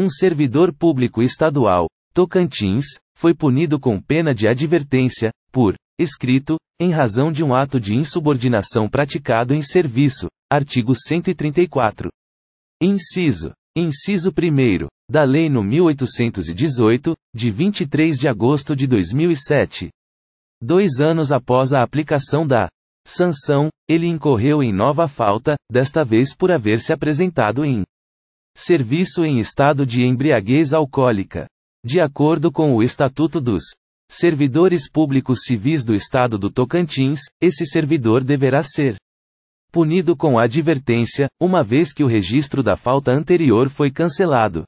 Um servidor público estadual, Tocantins, foi punido com pena de advertência, por escrito, em razão de um ato de insubordinação praticado em serviço. Artigo 134. Inciso. Inciso 1. Da Lei no 1818, de 23 de agosto de 2007. Dois anos após a aplicação da sanção, ele incorreu em nova falta, desta vez por haver se apresentado em serviço em estado de embriaguez alcoólica. De acordo com o Estatuto dos Servidores Públicos Civis do Estado do Tocantins, esse servidor deverá ser punido com advertência, uma vez que o registro da falta anterior foi cancelado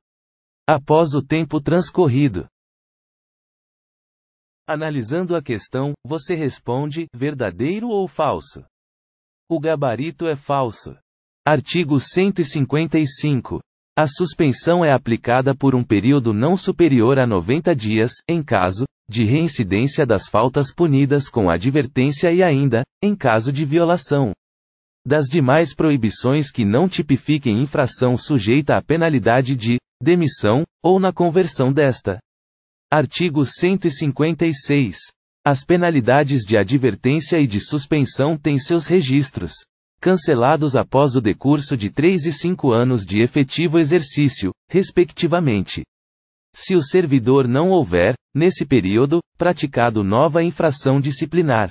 após o tempo transcorrido. Analisando a questão, você responde: verdadeiro ou falso? O gabarito é falso. Artigo 155. A suspensão é aplicada por um período não superior a 90 dias, em caso de reincidência das faltas punidas com advertência e ainda, em caso de violação das demais proibições que não tipifiquem infração sujeita à penalidade de demissão ou na conversão desta. Artigo 156. As penalidades de advertência e de suspensão têm seus registros cancelados após o decurso de 3 e 5 anos de efetivo exercício, respectivamente. Se o servidor não houver, nesse período, praticado nova infração disciplinar,